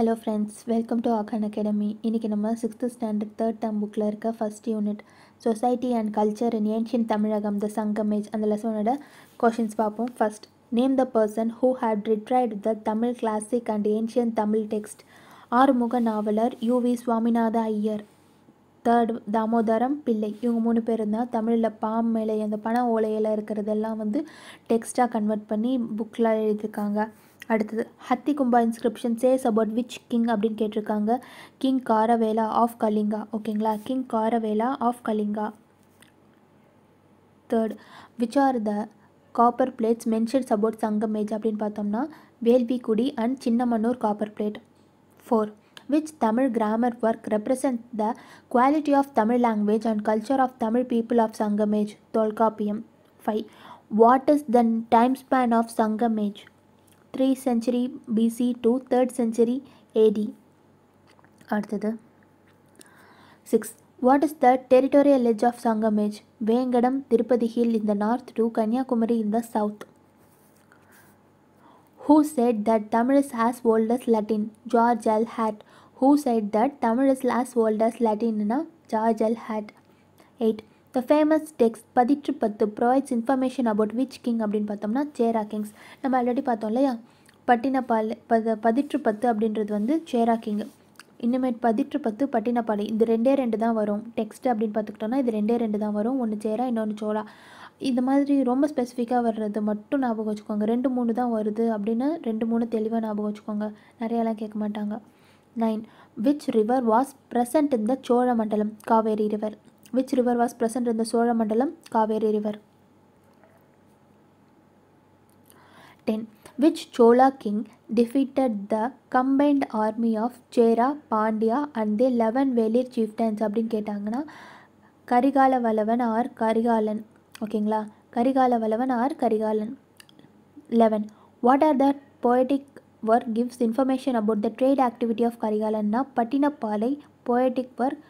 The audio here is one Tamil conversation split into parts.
hello friends welcome to Aakaan academy இன்றைக்கி நம்ம சிக்ஸ்த்து ஸ்டாண்டர்ட் தேர்ட் டேம் புக்கில் இருக்க first unit society and culture in ancient Tamilagam the Sangam age அந்த லெசனோட கொஷின்ஸ் பார்ப்போம் first name the person who had retrieved the Tamil classic and ancient Tamil text Arumuga Navalar U V Swaminatha Iyer third Damodaram Pillai இவங்க மூணு பேர் இருந்தால் தமிழில் பாம் மேலே அந்த பண ஓலையில் இருக்கிறதெல்லாம் வந்து டெக்ஸ்ட்டாக கன்வெர்ட் பண்ணி புக்கில் எழுதியிருக்காங்க அடுத்தது Hathigumpha inscription says about which king அப்படின்னு கேட்டிருக்காங்க கிங் காரவேலா ஆஃப் கலிங்கா ஓகேங்களா king Kharavela of Kalinga third which are the copper plates mentions about age அப்படின்னு பார்த்தோம்னா Velvikudi and Chinnamanur copper plate four grammar work grammar the quality of Tamil language and culture of Tamil people of Sangam age Tholkappiyam five what is is time time of Sangam age three century BC to third century AD அடுத்தது six what is the territorial edge of Sangam age Vengadam Tirupati hill இந்த நார்த் டு கன்னியாகுமரி இந்த south who said that Tamil is as old as Latin George L Hart who said that Tamil is as old as லட்டின்னா George L Hart eight famous text Pathitrupathu provides information about which king அப்படின்னு பார்த்தோம்னா சேரா கிங்ஸ் நம்ம ஆல்ரெடி பார்த்தோம் இல்லையா பட்டினப்பால் பத பதிற்று பத்து அப்படின்றது வந்து சேரா கிங் இனிமேட் பதிற்று பத்து பட்டினப்பாலை இது ரெண்டே ரெண்டு தான் வரும் டெக்ஸ்ட் அப்படின்னு பார்த்துக்கிட்டோம்னா இது ரெண்டே ரெண்டு தான் வரும் ஒன்று சேரா இன்னொன்று சோழா இந்த மாதிரி ரொம்ப ஸ்பெசிஃபிக்காக வர்றது மட்டும் ஞாபகம் வச்சுக்கோங்க ரெண்டு மூணு தான் வருது அப்படின்னு ரெண்டு மூணு தெளிவாக ஞாபகம் வச்சுக்கோங்க நிறையாலாம் கேட்க மாட்டாங்க nine which river was present in the Chola Mandalam Kaveri river which river was present in the Solamandalam Kaveri river 10 which Chola king defeated the combined army of Chera Pandya and the 11 Velir chieftains அப்படின்னு கேட்டாங்கன்னா கரிகால வல்லவன் ஆர் கரிகாலன் ஓகேங்களா Karikala Vallavan or Karikalan eleven what are the poetic work gives information about the trade activity of கரிகாலன்னா Pattinappalai poetic work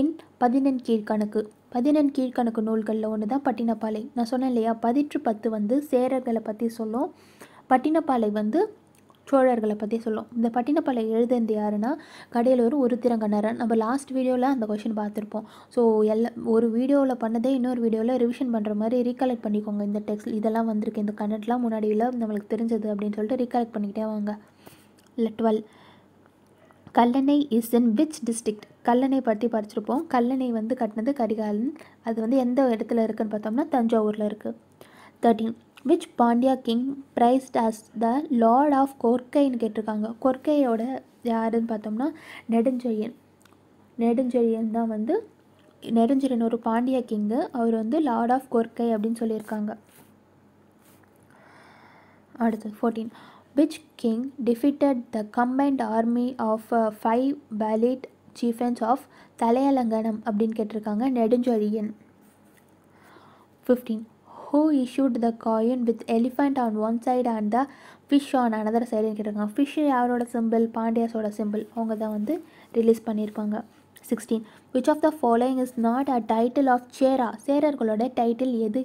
in Pathinen Keezhkanakku பதினெண் கீழ்கணக்கு நூல்களில் ஒன்று தான் பட்டினப்பாலை நான் சொன்னேன் இல்லையா பதிற்று பத்து வந்து சேரர்களை பற்றி சொல்லும் பட்டினப்பாலை வந்து சோழர்களை பற்றி சொல்லும் இந்த பட்டினப்பாலை எழுதுந்து யாருன்னா கடையலூர் உருத்திரங்கண்ணரன் நம்ம லாஸ்ட் வீடியோவில் அந்த கொஷின் பார்த்துருப்போம் ஸோ எல்லா ஒரு வீடியோவில் பண்ணதே இன்னொரு வீடியோவில் ரிவிஷன் பண்ணுற மாதிரி ரீகலெக்ட் பண்ணிக்கோங்க இந்த டெக்ஸ்ட் இதெல்லாம் வந்திருக்கு இந்த கண்ணெட்லாம் முன்னாடியில் நம்மளுக்கு தெரிஞ்சது அப்படின்னு சொல்லிட்டு ரீகலெக்ட் பண்ணிக்கிட்டே வாங்க இல்லை twelve Kallanai is in which district Kallanai பற்றி படிச்சிருப்போம் கல்லணை வந்து கட்டினது கரிகாலன் அது வந்து எந்த இடத்துல இருக்குன்னு பார்த்தோம்னா தஞ்சாவூரில் இருக்குது thirteen which Pandya king praised as the lord of கொர்க்கைன்னு கேட்டிருக்காங்க கொர்க்கையோட யாருன்னு பார்த்தோம்னா நெடுஞ்செழியன் நெடுஞ்செழியன் தான் வந்து நெடுஞ்செழியன் ஒரு பாண்டியா கிங்கு அவர் வந்து லார்ட் ஆஃப் கொர்க்கை அப்படின்னு சொல்லியிருக்காங்க அடுத்து fourteen which king defeated the combined army of five பேலிட் சீஃபன்ஸ் ஆஃப் தலையலங்கனம் அப்படின்னு கேட்டிருக்காங்க Nedunchezhiyan fifteen who issued the coin with elephant on one side and the fish on another சைடுன்னு கேட்டிருக்காங்க ஃபிஷ் யாரோட சிம்பிள் பாண்டியாஸோட சிம்பிள் அவங்க தான் வந்து ரிலீஸ் பண்ணியிருப்பாங்க sixteen which of the following is not a title of Chera சேரர்களோட டைட்டில் எது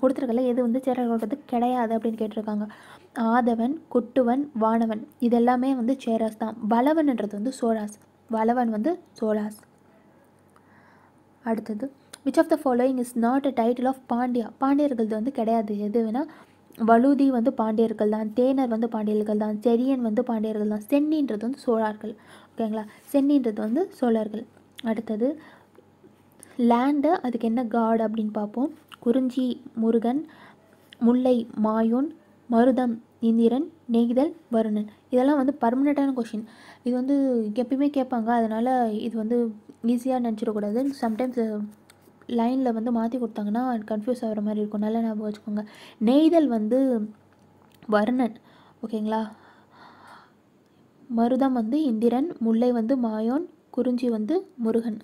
கொடுத்துருக்கல எது வந்து சேரர்களோடது கிடையாது அப்படின்னு கேட்டிருக்காங்க ஆதவன் குட்டுவன் வானவன் இதெல்லாமே வந்து சேராஸ் தான் பலவன்ன்றது வந்து சோழாஸ் வளவன் வந்து சோழாஸ் அடுத்தது which of the following is not a title of Pandya பாண்டியர்களது வந்து கிடையாது எது வேணால் வலுதி வந்து பாண்டியர்கள் தான் தேனர் வந்து பாண்டியர்கள் தான் செரியன் வந்து பாண்டியர்கள் தான் சென்னின்றது வந்து சோழார்கள் ஓகேங்களா சென்னின்றது வந்து சோழர்கள் அடுத்தது லேண்டு அதுக்கு என்ன காட் அப்படின்னு பார்ப்போம் குறிஞ்சி முருகன் முல்லை மாயோன் மருதம் இந்திரன் நெய்தல் வருணன் இதெல்லாம் வந்து பர்மனெண்ட்டான கொஷின் இது வந்து எப்பயுமே கேட்பாங்க அதனால் இது வந்து ஈஸியாக நினச்சிடக்கூடாது சம்டைம்ஸ் லைனில் வந்து மாற்றி கொடுத்தாங்கன்னா கன்ஃபியூஸ் ஆகிற மாதிரி இருக்கும் நல்லா ஞாபகம் வச்சுக்கோங்க நெய்தல் வந்து வர்ணன் ஓகேங்களா மருதம் வந்து இந்திரன் முல்லை வந்து மாயோன் குறிஞ்சி வந்து Murugan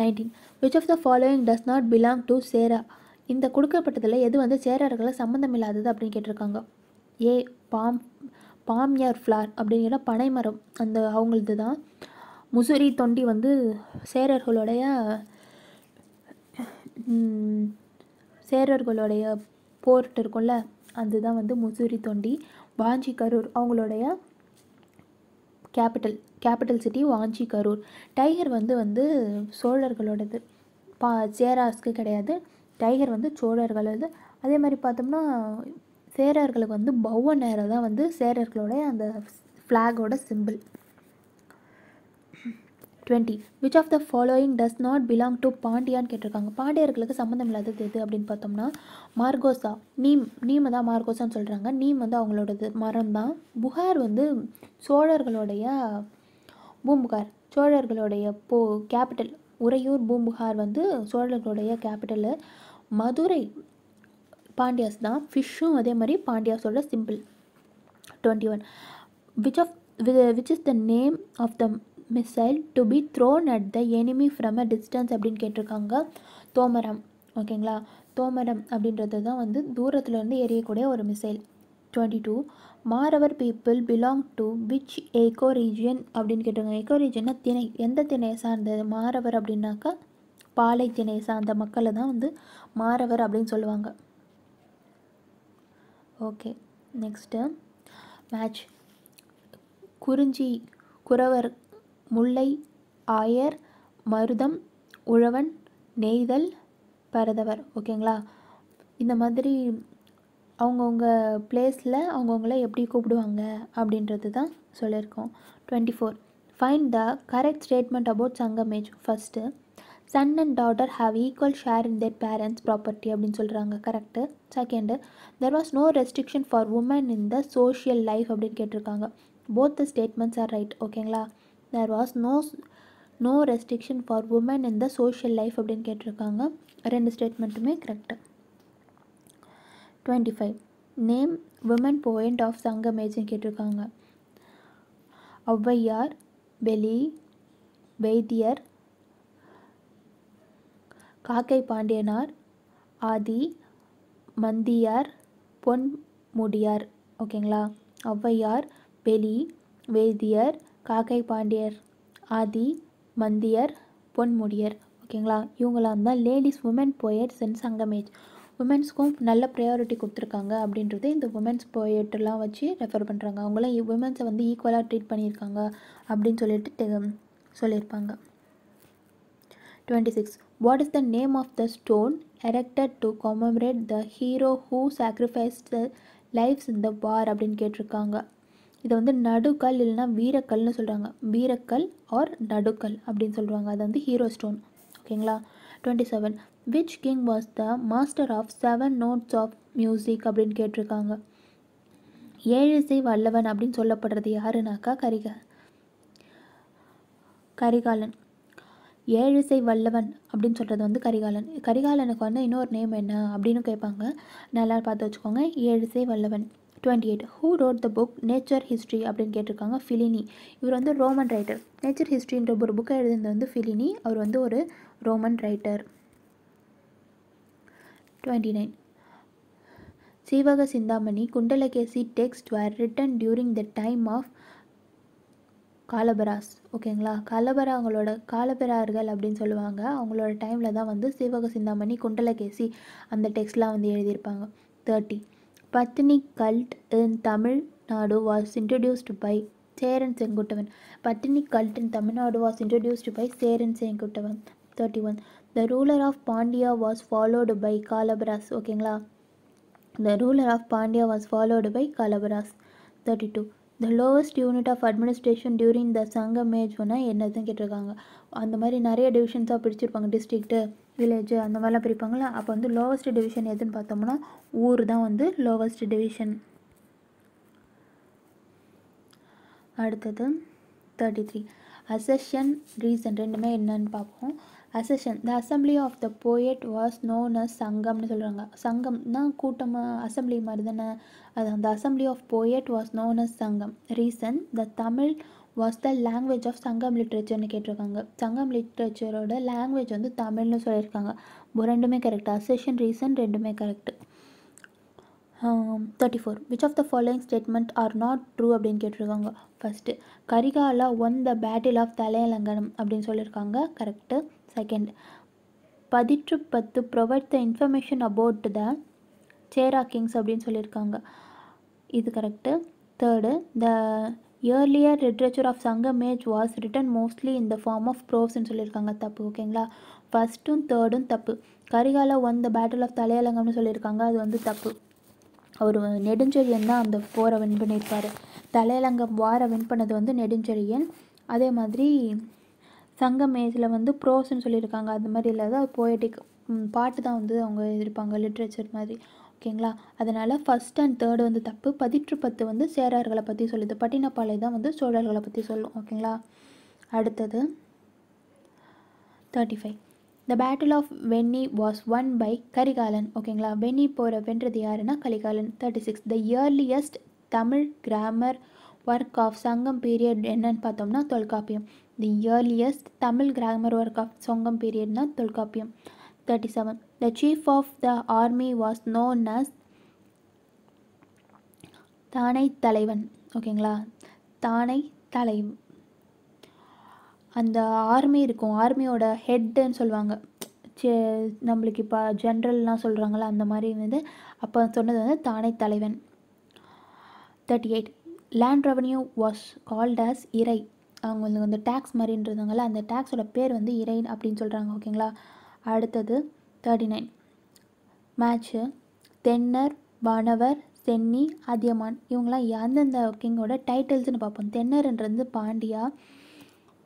nineteen which of the following does not belong to Chera இந்த கொடுக்கப்பட்டதில் எது வந்து சேரர்களை சம்மந்தம் இல்லாதது அப்படின்னு கேட்டிருக்காங்க ஏ பாம் பாம்யார் ஃப்ளார் அப்படிங்கிற பனைமரம் அந்த அவங்களது தான் முசுரி தொண்டி வந்து சேரர்களுடைய சேரர்களுடைய போர்ட் இருக்கும்ல அதுதான் வந்து முசூரி தொண்டி வாஞ்சி கரூர் அவங்களுடைய capital capital city Vanchi Karur tiger வந்து வந்து சோழர்களோடது பா சேராஸ்க்கு கிடையாது டைகர் வந்து சோழர்களது அதே மாதிரி பார்த்தோம்னா சேரர்களுக்கு வந்து பௌவ நேரம் தான் வந்து சேரர்களுடைய அந்த ஃப்ளாகோட symbol twenty which of the following does not belong to பாண்டியான்னு கேட்டிருக்காங்க பாண்டியர்களுக்கு சம்மந்தம் இல்லாதது எது அப்படின்னு பார்த்தோம்னா மார்கோசா நீம் நீம் தான் மார்கோசான்னு சொல்கிறாங்க நீம் வந்து அவங்களோடது மரம் தான் புகார் வந்து சோழர்களுடைய பூம்புகார் சோழர்களுடைய போ கேபிட்டல் உறையூர் பூம்புகார் வந்து சோழர்களுடைய கேபிட்டலு மதுரை பாண்டியாஸ் தான் ஃபிஷ்ஷும் அதே மாதிரி பாண்டியாஸோட symbol twenty one which of which is the name of the missile to be thrown at the enemy from a distance அப்படின்னு கேட்டிருக்காங்க தோமரம் ஓகேங்களா தோமரம் அப்படின்றது தான் வந்து தூரத்துலேருந்து எரியக்கூடிய ஒரு missile twenty two Maravar people belong to which eco region அப்படின்னு கேட்டிருக்காங்க ஏகோ ரீஜியன்னா திணை எந்த திணையை சார்ந்தது மாரவர் அப்படின்னாக்கா பாலைத்திணை சார்ந்த மக்களை தான் வந்து மாறவர் அப்படின்னு சொல்லுவாங்க ஓகே நெக்ஸ்ட்டு மேட்ச் குறிஞ்சி குறவர் முல்லை ஆயர் மருதம் உழவன் நெய்தல் பரதவர் ஓகேங்களா இந்த மாதிரி அவங்கவுங்க பிளேஸில் அவங்கவுங்கள எப்படி கூப்பிடுவாங்க அப்படின்றது தான் சொல்லியிருக்கோம் twenty four find the correct statement about Sangam age first son and daughter have equal share in their parents property அப்படின்னு சொல்கிறாங்க correct second there was no restriction for women in the social life அப்படின்னு கேட்டிருக்காங்க both the statements are right ஓகேங்களா there was no no restriction for women in the social life அப்படின்னு கேட்டிருக்காங்க ரெண்டு ஸ்டேட்மெண்ட்டுமே correct twenty five name women poet of சங்கமேஜ்னு கேட்டிருக்காங்க ஒளவையார் பெலி வைத்தியர் காக்கை பாண்டியனார் ஆதி மந்தியார் பொன்முடியார் ஓகேங்களா ஒளவையார் பெலி வேதியர் காக்கை பாண்டியர் ஆதி மந்தியர் பொன்முடியர் ஓகேங்களா இவங்களாம் தான் ladies women poets and Sangam age உமன்ஸ்க்கும் நல்ல ப்ரையாரிட்டி கொடுத்துருக்காங்க அப்படின்றது இந்த உமன்ஸ் போயட்லாம் வச்சு ரெஃபர் பண்ணுறாங்க அவங்களாம் உமன்ஸை வந்து ஈக்குவலாக ட்ரீட் பண்ணியிருக்காங்க அப்படின்னு சொல்லிட்டு சொல்லியிருப்பாங்க twenty six what is the name of the stone erected to commemorate the hero who sacrificed the lifes இந்த வார் அப்படின்னு கேட்டிருக்காங்க இதை வந்து நடுக்கல் இல்லைன்னா வீரக்கல்னு சொல்கிறாங்க வீரக்கல் ஆர் நடுக்கல் அப்படின்னு சொல்கிறாங்க அது வந்து ஹீரோ ஸ்டோன் ஓகேங்களா twenty seven which king was the master of seven notes of music அப்படின்னு கேட்டிருக்காங்க ஏழு வல்லவன் அப்படின்னு சொல்லப்படுறது யாருனாக்கா கரிக கரிகாலன் ஏழிசை வல்லவன் அப்படின்னு சொல்கிறது வந்து கரிகாலன் கரிகாலனுக்கு வந்து இன்னொரு நேம் என்ன அப்படின்னு கேட்பாங்க நல்லா பார்த்து வச்சுக்கோங்க Ezhisai Vallavan twenty eight who wrote the book nature history அப்படின்னு கேட்டிருக்காங்க ஃபிலினி இவர் வந்து ரோமன் ரைட்டர் நேச்சர் ஹிஸ்ட்ரின்ற ஒரு புக்கை எழுதுனது வந்து ஃபிலினி அவர் வந்து ஒரு Roman writer twenty nine Seevaka Chinthamani Kundalakesi text were written during the time of Kalabhras ஓகேங்களா அவங்களோட காலபிரார்கள் அப்படின்னு சொல்லுவாங்க அவங்களோட டைமில் தான் வந்து சிவக சிந்தாமணி குண்டலகேசி அந்த டெக்ஸ்ட்லாம் வந்து எழுதியிருப்பாங்க thirty Pattini cult in Tamil Nadu was introduced by Cheran Senguttuvan Pattini cult in Tamil Nadu was introduced by Cheran Senguttuvan thirty one the ruler of Pandya was followed by Kalabhras ஓகேங்களா the ruler of Pandya was followed by Kalabhras thirty two the lowest unit of administration during the Sangam ஏஜ்னா என்னதுன்னு கேட்டிருக்காங்க அந்த மாதிரி நிறைய டிவிஷன்ஸாக பிரிச்சிருப்பாங்க டிஸ்ட்ரிக்ட்டு வில்லேஜ் அந்த மாதிரிலாம் பிரிப்பாங்களா அப்போ வந்து லோவஸ்ட் டிவிஷன் எதுன்னு பார்த்தோம்னா ஊர் தான் வந்து லோவஸ்ட் டிவிஷன் அடுத்தது தேர்ட்டி த்ரீ அசஷன் ரீசன் ரெண்டுமே என்னன்னு பார்ப்போம் assertion the assembly of the poet was known as சங்கம்னு சொல்கிறாங்க சங்கம்னா கூட்டமாக அசம்பிளி மாதிரி தானே அதான் the assembly of poet was known as Sangam reason the Tamil was the language of Sangam லிட்ரேச்சர்னு கேட்டிருக்காங்க சங்கம் லிட்ரேச்சரோட லாங்குவேஜ் வந்து தமிழ்னு சொல்லியிருக்காங்க ரெண்டுமே கரெக்ட் அசெஷன் ரீசன் ரெண்டுமே correct thirty four which of the following statement are not true அப்படின்னு கேட்டிருக்காங்க first Karikala won the battle of Thalaiyalanganam அப்படின்னு சொல்லியிருக்காங்க correct second Pathitrupathu provide the information about the Chera kings அப்படின்னு சொல்லியிருக்காங்க இது correct third the earlier literature of Sanga age was written mostly in the form of ப்ரோஸ்ன்னு சொல்லியிருக்காங்க தப்பு ஓகேங்களா ஃபஸ்ட்டும் தேர்டும் தப்பு Karikala won the battle of தலையலங்கம்னு சொல்லியிருக்காங்க அது வந்து தப்பு அவர் நெடுஞ்செழியன் தான் அந்த போரை வின் பண்ணியிருப்பார் தலையலங்கம் வாரை வின் பண்ணது வந்து நெடுஞ்செழியன் அதே மாதிரி சங்கம் ஏஜில் வந்து ப்ரோஸ்ன்னு சொல்லியிருக்காங்க அது மாதிரி இல்லாத அது பாட்டு தான் வந்து அவங்க எழுதியிருப்பாங்க லிட்ரேச்சர் மாதிரி ஓகேங்களா அதனால் ஃபஸ்ட் அண்ட் தேர்டு வந்து தப்பு பதிற்று பத்து வந்து சேரார்களை பற்றி சொல்லுது பட்டினப்பாளை தான் வந்து சோழர்களை பற்றி சொல்லும் ஓகேங்களா அடுத்தது thirty five the battle of Venni was won by Karikalan ஓகேங்களா வென்னி போகிற வென்றது யாருன்னா Karikalan thirty six the earliest Tamil grammar work of Sangam period என்னன்னு பார்த்தோம்னா Tolkappiyam the earliest Tamil grammar work of Sangam பீரியட்னா Tolkappiyam thirty seven the chief of the army was known as Thanai Thalaivan ஓகேங்களா தானை தலைவன் அந்த ஆர்மி இருக்கும் ஆர்மியோட ஹெட்டுன்னு சொல்லுவாங்க நம்மளுக்கு இப்போ ஜென்ரல்லாம் சொல்கிறாங்களா அந்த மாதிரி வந்து அப்போ சொன்னது வந்து தானை தலைவன் thirty eight land revenue was called as Irai அவங்க வந்து வந்து டேக்ஸ் மாதிரின்றதுனால அந்த டேக்ஸோட பேர் வந்து இறைன் அப்படின்னு சொல்கிறாங்க ஓகேங்களா அடுத்தது தேர்ட்டி நைன் மேட்ச்சு தென்னர் வானவர் சென்னி அதியமான் இவங்களாம் அந்தந்த கிங்கோட டைட்டில்ஸ்னு பார்ப்போம் தென்னர்ன்றது வந்து பாண்டியா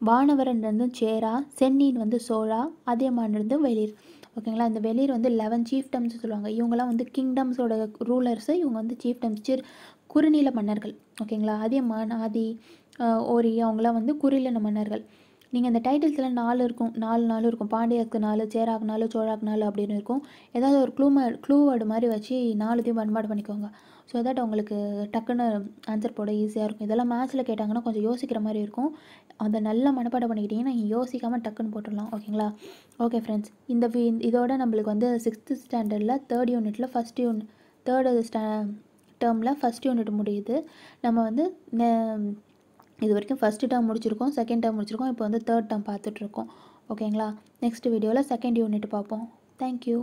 வந்து சேரா சென்னின் வந்து சோழா அதியமான்றது வெளிர் ஓகேங்களா இந்த வெளியர் வந்து லெவன் சீஃப்டம்ஸ் சொல்லுவாங்க இவங்கெல்லாம் வந்து கிங்டம்ஸோட ரூலர்ஸு இவங்க வந்து சீஃப்டம்ஸ் சிர் குறுநில மன்னர்கள் ஓகேங்களா அதியமான் ஆதி ஓரி அவங்களாம் வந்து குறுநில மன்னர்கள் நீங்கள் இந்த டைட்டில்ஸில் நாலு இருக்கும் நாலு நாலு இருக்கும் பாண்டியாக்கு நாலு சேராக்கு நாலு சோழாக்கு நாலு அப்படின்னு இருக்கும் ஏதாவது ஒரு க்ளூ க்ளூ வேர்டு மாதிரி வச்சு நாலுத்தையும் பண்பாடு பண்ணிக்கோங்க ஸோ தட் உங்களுக்கு டக்குன்னு ஆன்சர் போட ஈஸியாக இருக்கும் இதெல்லாம் மேட்ச்சில் கேட்டாங்கன்னா கொஞ்சம் யோசிக்கிற மாதிரி இருக்கும் அதை நல்லா மனப்பாடம் நீங்கள் யோசிக்காமல் டக்குன்னு போட்டுடலாம் ஓகேங்களா ஓகே ஃப்ரெண்ட்ஸ் இந்த இதோட நம்மளுக்கு வந்து சிக்ஸ்த்து ஸ்டாண்டர்டில் தேர்ட் யூனிட்டில் ஃபஸ்ட் யூனிட் தேர்டு ஸ்டா டேர்மில் ஃபஸ்ட் யூனிட் முடியுது நம்ம வந்து இது வரைக்கும் ஃபஸ்ட் டேர்ம் முடிச்சிருக்கோம் செகண்ட் டேர்ம் முடிச்சிருக்கோம் இப்போ வந்து தேர்ட் டேர்ம் பார்த்துட்ருக்கோம் ஓகேங்களா நெக்ஸ்ட் வீடியோவில் செகண்ட் யூனிட் பார்ப்போம் தேங்க்யூ